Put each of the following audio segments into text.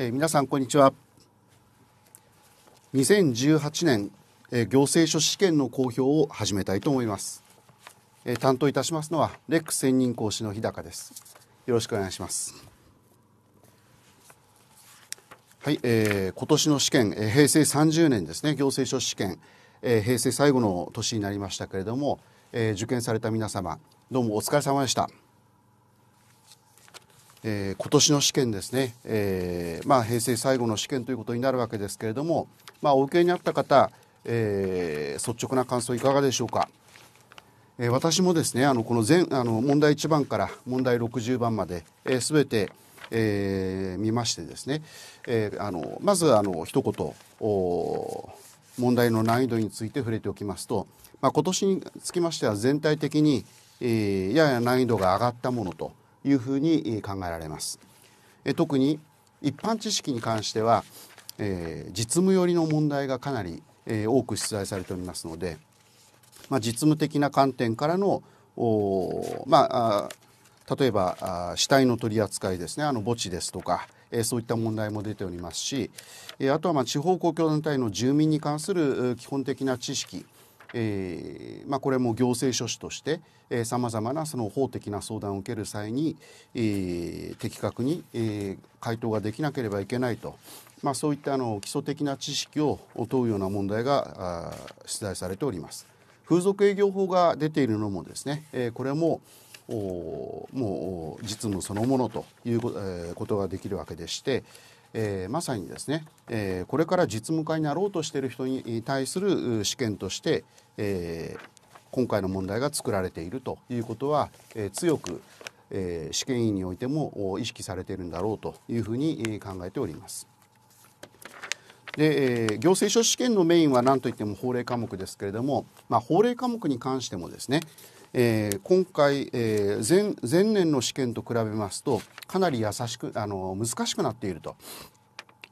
えー、皆さんこんにちは2018年、えー、行政書士試験の公表を始めたいと思います、えー、担当いたしますのはレック専任講師の日高ですよろしくお願いしますはい、えー、今年の試験、えー、平成30年ですね行政書士試験、えー、平成最後の年になりましたけれども、えー、受験された皆様どうもお疲れ様でしたえー、今年の試験ですね、えー、まあ、平成最後の試験ということになるわけですけれども、まあ、お受けになった方、えー、率直な感想いかがでしょうか、え私もですねあのこの前あの問題1番から問題60番まで、え全て、え見ましてですね、えあのまずあの一言問題の難易度について触れておきますと、まあ、今年につきましては全体的に、えやや難易度が上がったものと。いうふうに考えられます。特に一般知識に関しては、えー、実務寄りの問題がかなり、えー、多く出題されておりますので、まあ、実務的な観点からのまあ、例えば死体の取り扱いですねあの墓地ですとか、えー、そういった問題も出ておりますし、えー、あとはまあ地方公共団体の住民に関する基本的な知識、えーまあ、これも行政書士としてさまざまなその法的な相談を受ける際に、えー、的確に、えー、回答ができなければいけないと、まあ、そういったあの基礎的な知識を問うような問題が出題されております。風俗営業法が出ているのもですね、えー、これもおもう実務そのものということ,、えー、ことができるわけでして、えー、まさにですね、えー、これから実務家になろうとしている人に対する試験として、えー、今回の問題が作られているということは、えー、強く、えー、試験委員においても意識されているんだろうというふうに考えております。で、え行政書士試験のメインは何といっても法令科目ですけれども、まあ、法令科目に関してもですね、えー、今回、えー、前前年の試験と比べますとかなり優しくあの難しくなっていると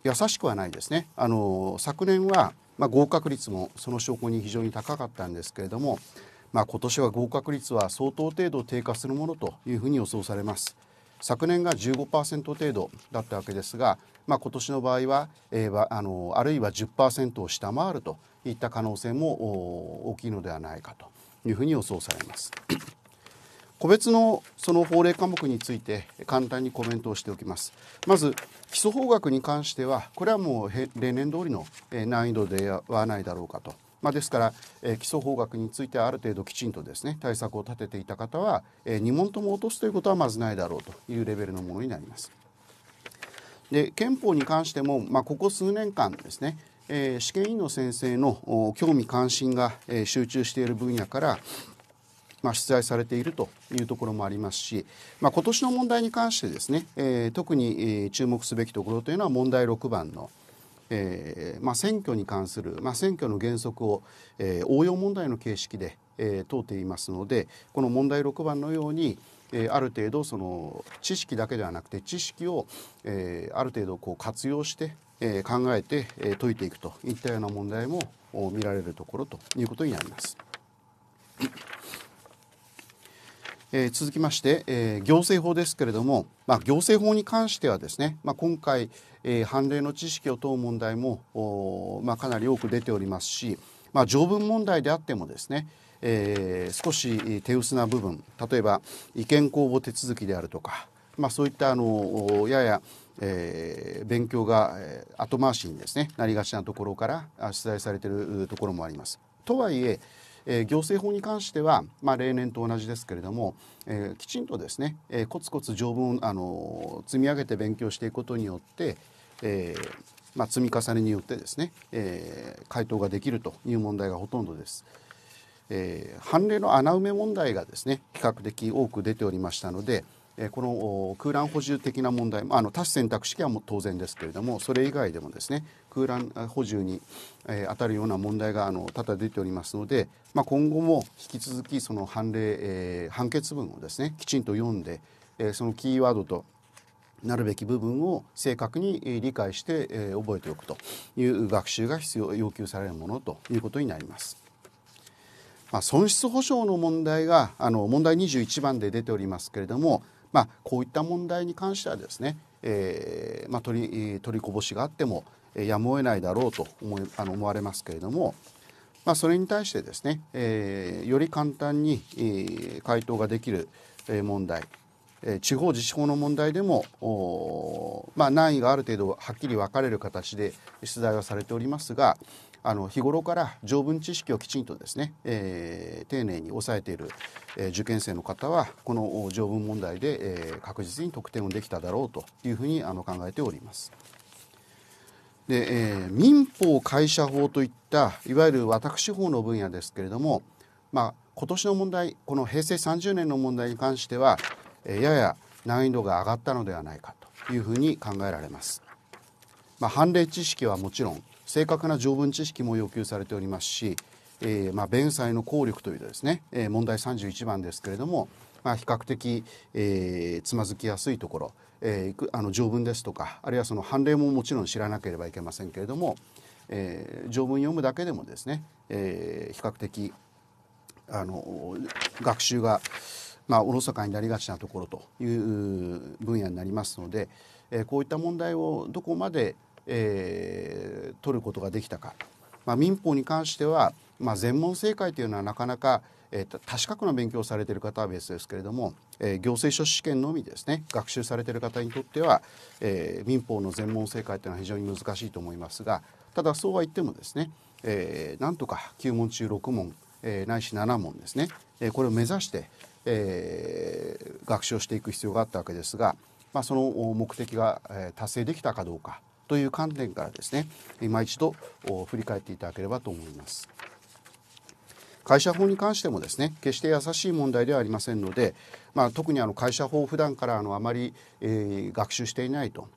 優しくはないですねあの昨年は、まあ、合格率もその証拠に非常に高かったんですけれども、まあ、今年は合格率は相当程度低下するものというふうに予想されます昨年が15%程度だったわけですが、まあ、今年の場合は、えー、あのあるいは10%を下回るといった可能性も大きいのではないかというふうに予想されます。個別のその法令科目について簡単にコメントをしておきます。まず基礎法学に関してはこれはもう例年通りの難易度ではないだろうかと。まあ、ですから、え基礎法学についてある程度きちんとですね対策を立てていた方は、え2問とも落とすということはまずないだろうというレベルのものになります。で憲法に関しても、まあ、ここ数年間ですねえー、試験委員の先生の興味関心が、えー、集中している分野から、まあ、出題されているというところもありますし、まあ、今年の問題に関してですね、えー、特に、え注目すべきところというのは問題6番の「えーまあ、選挙に関する、まあ、選挙の原則を、えー、応用問題の形式で、えー、問うていますのでこの問題6番のように、えー、ある程度その知識だけではなくて知識を、えー、ある程度こう活用して、えー、考えて、えー、解いていくといったような問題も見られるところということになります。えー、続きまして、えー、行政法ですけれども、まあ、行政法に関してはですね、まあ、今回、えー、判例の知識を問う問題も、まあ、かなり多く出ておりますし、まあ、条文問題であってもですね、えー、少し手薄な部分例えば意見公募手続きであるとかまあ、そういったあのややえー、勉強が、えー、後回しにですねなりがちなところから取材されているところもあります。とはいええー、行政法に関しては、まあ、例年と同じですけれども、えー、きちんとですね、えー、コツコツ条文、あの積み上げて勉強していくことによって、えーまあ、積み重ねによってですね、えー、回答ができるという問題がほとんどです。えー、判例の穴埋め問題がですね比較的多く出ておりましたので、この空欄補充的な問題あの多種選択式はも当然ですけれどもそれ以外でもですね空欄補充に、当たるような問題があの多々出ておりますので、まあ、今後も引き続きその判例、えー、判決文をですねきちんと読んで、えー、そのキーワードとなるべき部分を正確に理解して、覚えておくという学習が必要要求されるものということになります。まあ、損失保障の問題があの問題21番で出ておりますけれどもまあ、こういった問題に関してはですね、えーまあ、取り取りこぼしがあってもやむを得ないだろうと思いあの思われますけれども、まあ、それに対してですね、えー、より簡単に、えー、回答ができる問題、え地方自治法の問題でもまあ、難易がある程度はっきり分かれる形で出題はされておりますが、あの日頃から条文知識をきちんとですね、えー、丁寧に抑えている、えー、受験生の方はこの条文問題で、えー、確実に得点をできただろうというふうにあの考えております。で、えー、民法会社法といったいわゆる私法の分野ですけれども、まあ、今年の問題この平成30年の問題に関しては、えー、やや難易度が上がったのではないかというふうに考えられます。まあ、判例知識はもちろん正確な条文知識も要求されておりますし、えー、まあ、弁済の効力というですね、えー、問題31番ですけれども、まあ、比較的、えー、つまずきやすいところ、えー、あの条文ですとかあるいはその判例ももちろん知らなければいけませんけれども、えー、条文読むだけでもですね、えー、比較的あの学習が、まあ、おろそかになりがちなところという分野になりますので、えー、こういった問題をどこまでえー、取ることができたか、まあ、民法に関しては、まあ、全問正解というのはなかなか、えー、多資格の勉強をされている方は別ですけれども、えー、行政書士試験のみですね学習されている方にとっては、えー、民法の全問正解というのは非常に難しいと思いますがただそうは言ってもですね、えー、なんとか9問中6問、えー、ないし7問ですね、えー、これを目指して、えー、学習をしていく必要があったわけですが、まあ、その目的が、え達成できたかどうか。という観点からですね今一度振り返っていただければと思います。会社法に関してもですね決して優しい問題ではありませんので、まあ、特にあの会社法を普段からあのあまり、えー、学習していないと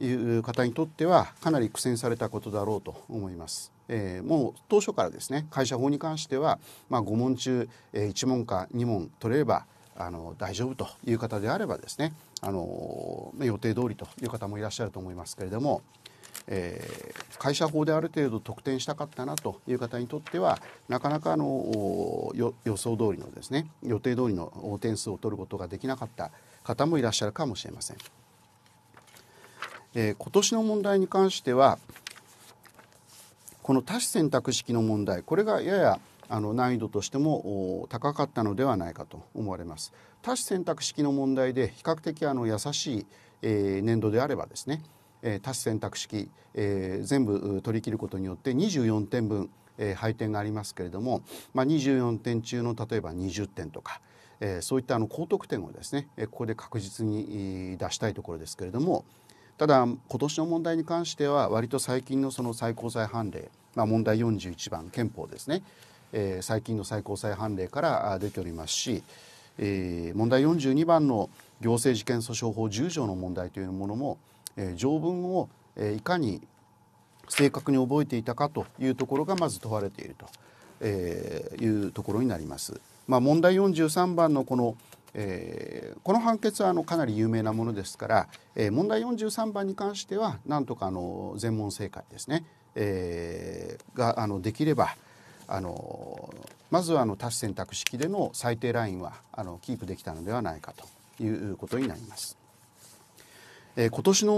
いう方にとってはかなり苦戦されたことだろうと思います。えー、もう当初からですね会社法に関しては、まあ、5問中、えー、1問か2問取れればあの大丈夫という方であればですねあの予定通りという方もいらっしゃると思いますけれども、えー、会社法である程度得点したかったなという方にとってはなかなかあの予想通りのですね予定通りの点数を取ることができなかった方もいらっしゃるかもしれません。えー、今年の問題に関してはこの多種選択式の問題これがややあの難易度としても高かったのではないかと思われます。多種選択式の問題で比較的あの優しい、え年度であればですね、え多種選択式、え全部取り切ることによって24点分、え配点がありますけれども、まあ、24点中の例えば20点とか、えそういったあの高得点をですね、ここで確実に出したいところですけれどもただ今年の問題に関しては割と最近のその最高裁判例、まあ、問題41番憲法ですねえー、最近の最高裁判例から出ておりますし、えー、問題42番の行政事件訴訟法10条の問題というものも、えー、条文を、えー、いかに正確に覚えていたかというところがまず問われていると、いうところになります。まあ、問題43番のこのえー、この判決はあのかなり有名なものですから、えー、問題43番に関してはなんとかあの全問正解ですね、えー、があのできれば、あのまずはあの多種選択式での最低ラインはあのキープできたのではないかということになります。えー、今年の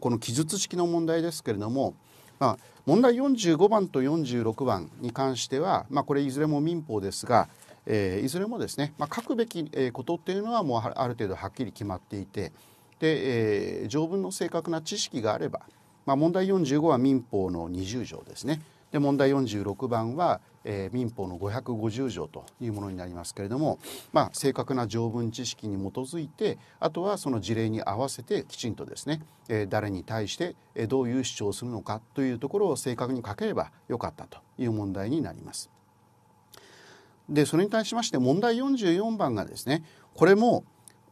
この記述式の問題ですけれども、まあ、問題45番と46番に関しては、まあ、これいずれも民法ですが、えー、いずれもですね、まあ、書くべきことっていうのはもうある程度はっきり決まっていてで、えー、条文の正確な知識があれば、まあ、問題45は民法の20条ですねで問題46番は、えー、民法の550条というものになりますけれども、まあ、正確な条文知識に基づいてあとはその事例に合わせてきちんとですね、えー、誰に対してどういう主張をするのかというところを正確に書ければよかったという問題になります。でそれに対しまして問題44番がですねこれも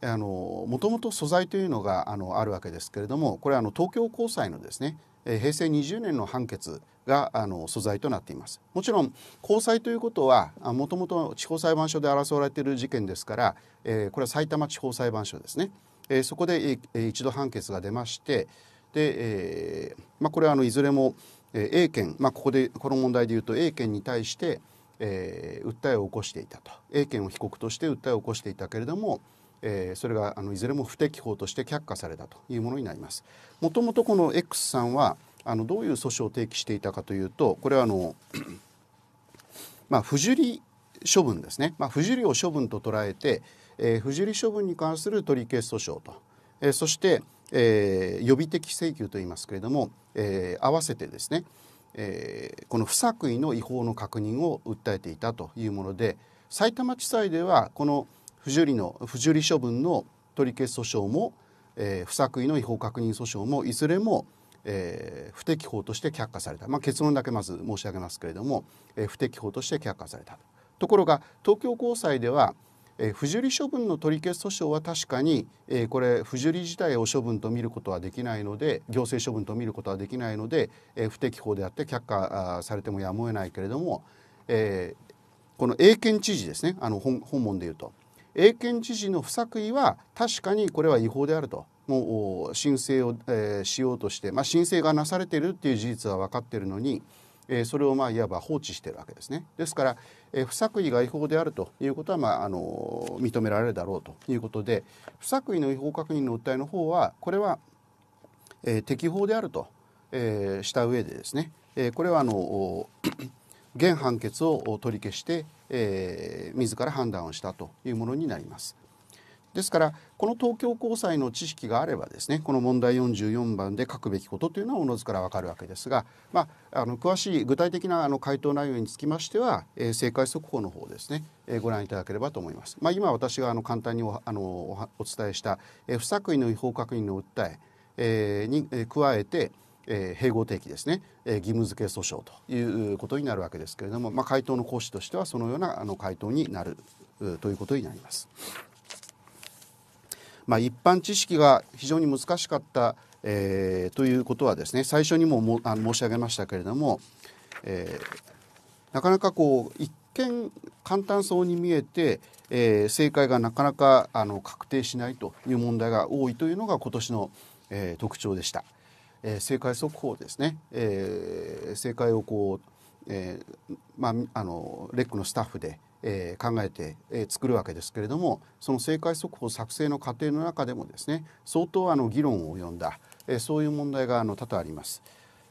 もともと素材というのがあのあるわけですけれどもこれはあの東京高裁のですね平成20年の判決があの素材となっていますもちろん高裁ということはもともと地方裁判所で争われている事件ですから、えー、これは埼玉地方裁判所ですね、えー、そこで、えー、一度判決が出ましてで、えーまあ、これはあのいずれも、A 県、まあ、ここでこの問題でいうと A 県に対して、えー、訴えを起こしていたと A 県を被告として訴えを起こしていたけれどもえー、それがあのいずれも不適法として却下されたというものになります。もともとこの X さんはあのどういう訴訟を提起していたかというとこれはあの、まあ、不受理処分ですね、まあ、不受理を処分と捉えて、えー、不受理処分に関する取り消し訴訟と、えー、そして、えー、予備的請求といいますけれども、えー、合わせてですね、えー、この不作為の違法の確認を訴えていたというもので埼玉地裁ではこの「不受理の不受理処分の取り消し訴訟も、えー、不作為の違法確認訴訟もいずれも、えー、不適法として却下された、まあ、結論だけまず申し上げますけれども、えー、不適法として却下されたところが東京高裁では、えー、不受理処分の取り消し訴訟は確かに、えー、これ不受理自体を処分と見ることはできないので行政処分と見ることはできないので、えー、不適法であって却下されてもやむを得ないけれども、えー、この英検知事ですねあの本本文でいうと。英検知事の不作為は確かにこれは違法であるともう申請を、えー、しようとして、まあ、申請がなされているっていう事実は分かっているのに、えー、それをまあいわば放置しているわけですね。ですから、えー、不作為が違法であるということは、まあ、あの認められるだろうということで不作為の違法確認の訴えの方はこれは、えー、適法であると、えー、した上でですね、えー、これはあの 現判決を取り消してえー、自ら判断をしたというものになります。ですからこの東京高裁の知識があればですねこの問題44番で書くべきことというのはおのずからわかるわけですが、まあ、あの詳しい具体的なあの回答内容につきましては、えー、正解速報の方ですね、えー、ご覧いただければと思います。まあ、今私があの簡単におあのお伝えした、えー、不作為の違法確認の訴え、えー、に、えー、加えて、えー、併合提起ですね、えー、義務付け訴訟ということになるわけですけれども、まあ、回答の行使としてはそのようなあの回答になるということになります。まあ、一般知識が非常に難しかった、えー、ということはですね最初にももあの申し上げましたけれども、えー、なかなかこう一見簡単そうに見えて、えー、正解がなかなかあの確定しないという問題が多いというのが今年の、えー、特徴でした。えー、正解速報ですね、えー、正解をこう、えーまあ、あのレックのスタッフで、えー、考えて、えー、作るわけですけれどもその正解速報作成の過程の中でもですね相当あの議論を及んだ、えー、そういう問題があの多々あります。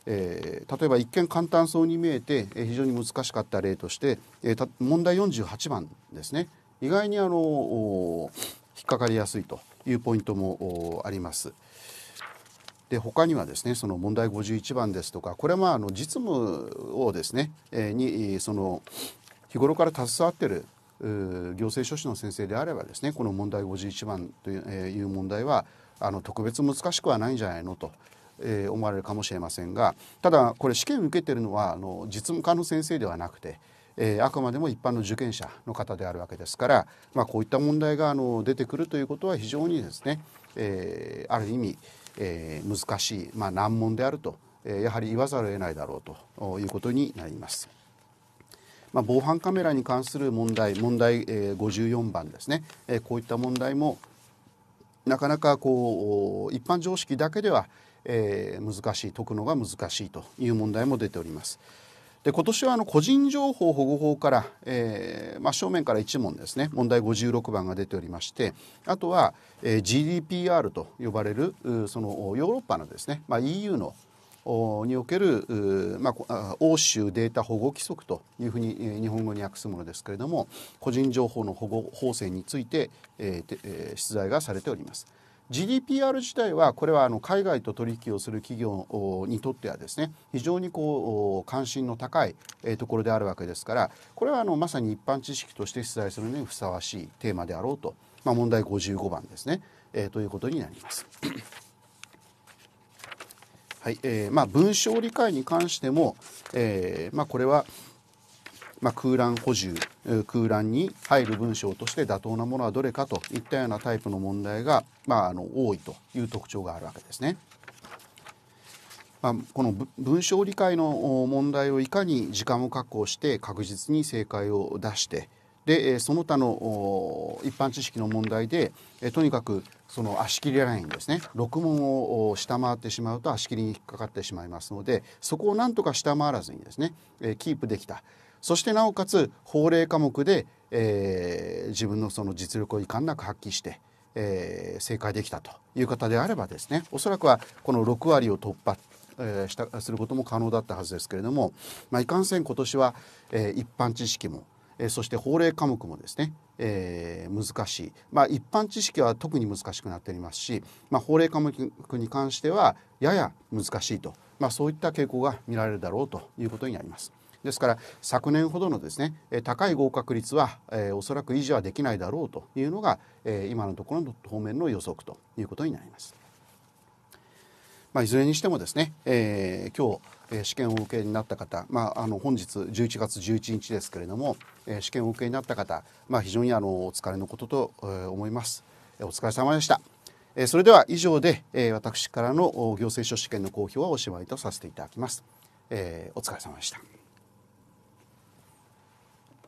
えー、例えば一見簡単そうに見えて、えー、非常に難しかった例として、えー、た問題48番ですね意外にあの引っかかりやすいというポイントもあります。で他にはですねその問題51番ですとかこれはまああの実務をですね、えにその日頃から携わってる行政書士の先生であればですねこの問題51番という,、えいう問題はあの特別難しくはないんじゃないのと。え思われるかもしれませんがただこれ試験受けてるのはあの実務科の先生ではなくて、えー、あくまでも一般の受験者の方であるわけですから、まあ、こういった問題があの出てくるということは非常にですね、えー、ある意味、え難しい、まあ、難問であると、えやはり言わざるを得ないだろうということになります。まあ、防犯カメラに関する問題問題、え54番ですね、えこういった問題もなかなかこう一般常識だけでは、え難しい解くのが難しいという問題も出ております。で今年はあの個人情報保護法から、えー、あ、正面から1問ですね問題56番が出ておりましてあとは、えー、GDPR と呼ばれるそのヨーロッパのですね、まあ、EU のにおける、まあ、欧州データ保護規則というふうに日本語に訳すものですけれども個人情報の保護法制について、えーえー、出題がされております。GDPR 自体はこれはあの海外と取引をする企業にとってはですね非常にこう関心の高いところであるわけですからこれはあのまさに一般知識として出題するにふさわしいテーマであろうと、まあ、問題55番ですね、えー、ということになります。はいえーまあ、文章理解に関しても、えーまあ、これはまあ、空欄補充空欄に入る文章として妥当なものはどれかといったようなタイプの問題が、まあ、あの多いという特徴があるわけですね。まあ、この文章理解の問題をいかに時間を確保して確実に正解を出してでその他の一般知識の問題でとにかくその足切りラインですね6問を下回ってしまうと足切りに引っかかってしまいますのでそこをなんとか下回らずにですねキープできたそしてなおかつ法令科目で、えー、自分のその実力を遺憾なく発揮して、えー、正解できたという方であればですねおそらくはこの6割を突破えー、したすることも可能だったはずですけれども、まあ、いかんせん今年は、えー、一般知識も、えー、そして法令科目もですね、えー、難しい、まあ、一般知識は特に難しくなっておりますし、まあ、法令科目に関してはやや難しいと、まあ、そういった傾向が見られるだろうということになります。ですから昨年ほどのですね高い合格率は、えー、おそらく維持はできないだろうというのが、えー、今のところの当面の予測ということになります。まあ、いずれにしてもですね、えー、今日、えー、試験を受けになった方、まあ、あの本日11月11日ですけれども、えー、試験を受けになった方、まあ、非常にあのお疲れのことと、えー、思います。お疲れ様でした。えそれでは以上で、え私からの行政書士試験の公表はおしまいとさせていただきます。えお疲れ様でした。